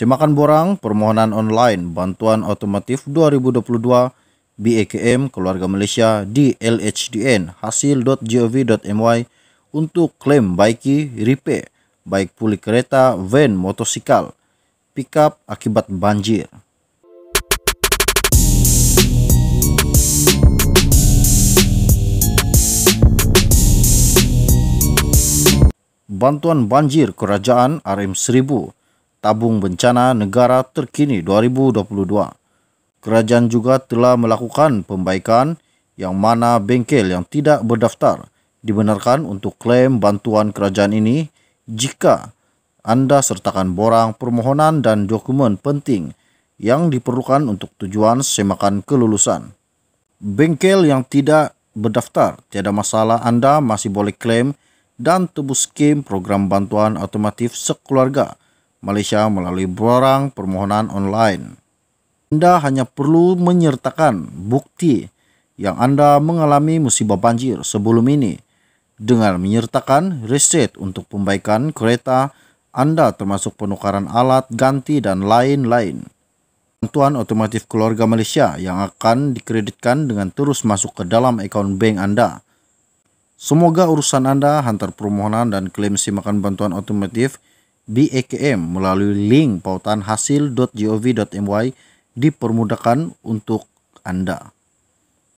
Simakan Borang, permohonan online bantuan otomotif 2022 BAKM Keluarga Malaysia di LHDN hasil.gov.my untuk klaim baiki Ripe baik pulih kereta, van, motosikal, pickup akibat banjir. Bantuan banjir kerajaan RM1000 Tabung Bencana Negara Terkini 2022. Kerajaan juga telah melakukan pembaikan yang mana bengkel yang tidak berdaftar dibenarkan untuk klaim bantuan kerajaan ini jika anda sertakan borang permohonan dan dokumen penting yang diperlukan untuk tujuan semakan kelulusan. Bengkel yang tidak berdaftar, tiada masalah Anda masih boleh klaim dan tebus skim program bantuan otomotif sekeluarga Malaysia melalui borang permohonan online. Anda hanya perlu menyertakan bukti yang Anda mengalami musibah banjir sebelum ini dengan menyertakan riset untuk pembaikan kereta Anda termasuk penukaran alat ganti dan lain-lain. Bantuan otomotif keluarga Malaysia yang akan dikreditkan dengan terus masuk ke dalam akaun bank Anda. Semoga urusan Anda hantar permohonan dan klaim simakan bantuan otomotif di EKM melalui link pautan pautanhasil.gov.my dipermudahkan untuk Anda.